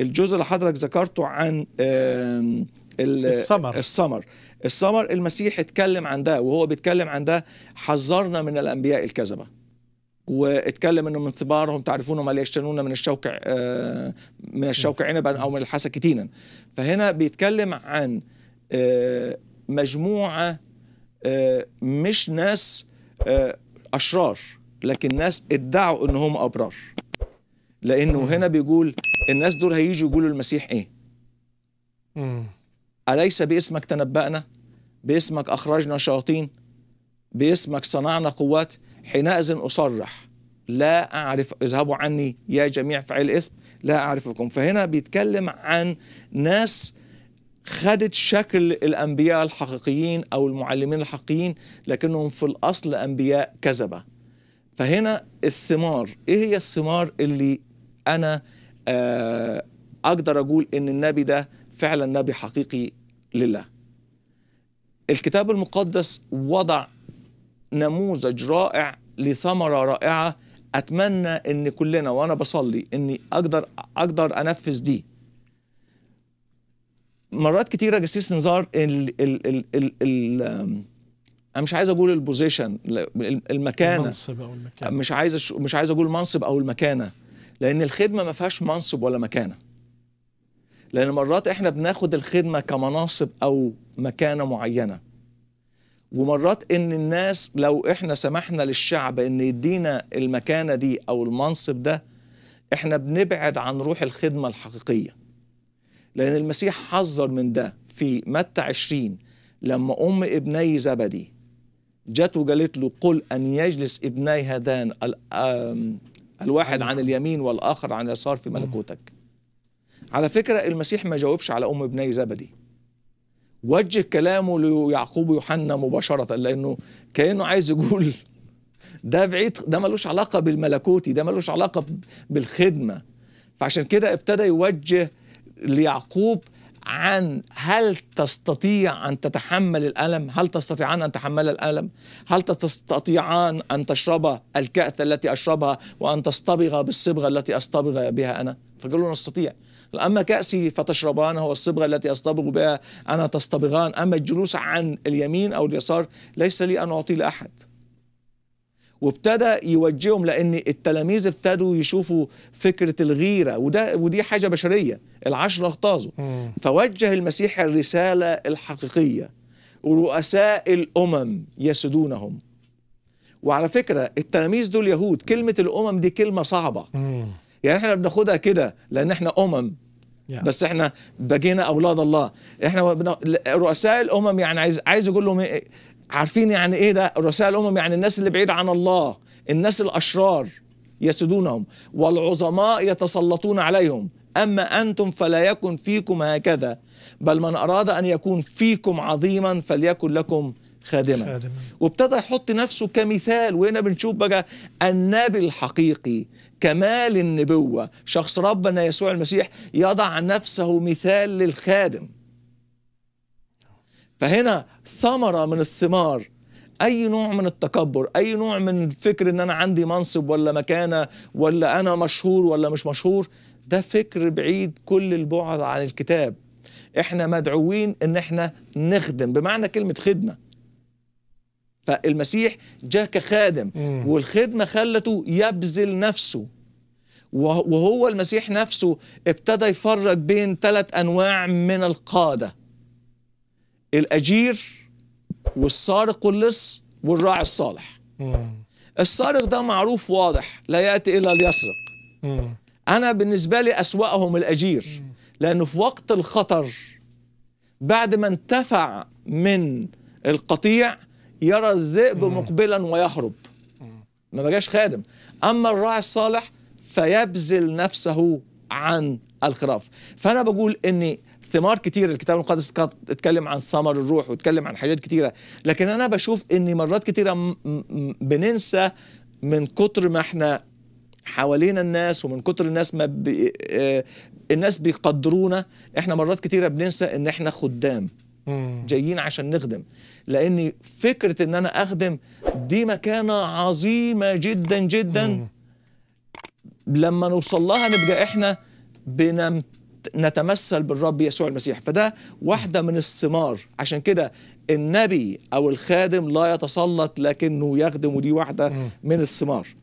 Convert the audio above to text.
الجزء اللي حضرتك ذكرته عن السمر السمر السمر المسيح اتكلم عن ده وهو بيتكلم عن ده حذرنا من الانبياء الكذبه واتكلم انه من ثمارهم تعرفونهم ما يشتنون من الشوك آه، من الشوك نعم. عنبا او من الحسك تينا فهنا بيتكلم عن آه، مجموعه آه، مش ناس اشرار لكن ناس ادعوا ان هم ابرار لانه هنا بيقول الناس دول هيجوا يقولوا المسيح ايه اليس باسمك تنبأنا باسمك اخرجنا شياطين باسمك صنعنا قوات حينئذ اصرح لا اعرف اذهبوا عني يا جميع فعل الاسم لا اعرفكم فهنا بيتكلم عن ناس خدت شكل الانبياء الحقيقيين او المعلمين الحقيقيين لكنهم في الاصل انبياء كذبه فهنا الثمار ايه هي الثمار اللي انا آه، اقدر اقول ان النبي ده فعلا نبي حقيقي لله الكتاب المقدس وضع نموذج رائع لثمره رائعه اتمنى ان كلنا وانا بصلي اني اقدر اقدر انفذ دي مرات كتيره جسيس نزار ال ال ال ال ال انا مش عايز اقول البوزيشن المكانه المنصب او المكانه مش عايز مش عايز اقول المنصب او المكانه لان الخدمه ما فيهاش منصب ولا مكانه لان مرات احنا بناخد الخدمه كمناصب او مكانه معينه ومرات ان الناس لو احنا سمحنا للشعب ان يدينا المكانه دي او المنصب ده احنا بنبعد عن روح الخدمه الحقيقيه لان المسيح حذر من ده في متى 20 لما ام ابني زبدي جت وقالت له قل ان يجلس ابني هذان الواحد عن اليمين والآخر عن اليسار في ملكوتك على فكرة المسيح ما جاوبش على أم ابني زبدي وجه كلامه ليعقوب ويوحنا مباشرة لأنه كأنه عايز يقول ده بعيد ده ملوش علاقة بالملكوتي ده ملوش علاقة بالخدمة فعشان كده ابتدى يوجه ليعقوب عن هل تستطيع أن تتحمل الألم هل تستطيعان أن تحمل الألم هل تستطيعان أن تشرب الكأس التي أشربها وأن تصطبغ بالصبغة التي أصطبغ بها أنا فقالوا نستطيع أما كأسي فتشربانه والصبغة التي أصطبغ بها أنا تصطبغان أما الجلوس عن اليمين أو اليسار ليس لي أن أعطي لأحد وابتدى يوجههم لان التلاميذ ابتدوا يشوفوا فكره الغيره وده ودي حاجه بشريه العشره اغتاظوا فوجه المسيح الرساله الحقيقيه ورؤساء الامم يسدونهم وعلى فكره التلاميذ دول يهود كلمه الامم دي كلمه صعبه مم. يعني احنا بناخدها كده لان احنا امم yeah. بس احنا بقينا اولاد الله احنا بنا... رؤساء الامم يعني عايز عايز اقول لهم ايه عارفين يعني ايه ده رؤساء الامم يعني الناس اللي بعيد عن الله الناس الاشرار يسدونهم والعظماء يتسلطون عليهم اما انتم فلا يكن فيكم هكذا بل من اراد ان يكون فيكم عظيما فليكن لكم خادما, وابتدى يحط نفسه كمثال وهنا بنشوف بقى النبي الحقيقي كمال النبوه شخص ربنا يسوع المسيح يضع نفسه مثال للخادم فهنا ثمرة من الثمار اي نوع من التكبر اي نوع من فكر ان انا عندي منصب ولا مكانه ولا انا مشهور ولا مش مشهور ده فكر بعيد كل البعد عن الكتاب احنا مدعوين ان احنا نخدم بمعنى كلمه خدمه فالمسيح جاء كخادم والخدمه خلته يبذل نفسه وهو المسيح نفسه ابتدى يفرق بين ثلاث انواع من القاده الأجير والسارق واللص والراعي الصالح السارق ده معروف واضح لا يأتي إلا ليسرق أنا بالنسبة لي أسوأهم الأجير لأنه في وقت الخطر بعد ما انتفع من القطيع يرى الذئب مقبلا ويهرب ما بقاش خادم أما الراعي الصالح فيبذل نفسه عن الخراف فأنا بقول أني ثمار كتير الكتاب المقدس اتكلم عن ثمر الروح واتكلم عن حاجات كتيرة لكن أنا بشوف أن مرات كتيرة بننسى من كتر ما احنا حوالينا الناس ومن كتر الناس ما بي... آه، الناس بيقدرونا احنا مرات كتيرة بننسى ان احنا خدام جايين عشان نخدم لان فكرة ان انا اخدم دي مكانة عظيمة جدا جدا لما نوصل لها نبقى احنا بنمت نتمثل بالرب يسوع المسيح فده واحدة من الثمار عشان كده النبي أو الخادم لا يتسلط لكنه يخدم ودي واحدة من الثمار